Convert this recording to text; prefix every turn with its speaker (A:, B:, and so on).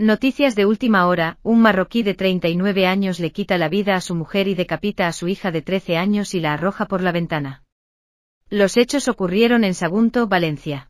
A: Noticias de última hora, un marroquí de 39 años le quita la vida a su mujer y decapita a su hija de 13 años y la arroja por la ventana. Los hechos ocurrieron en Sagunto, Valencia.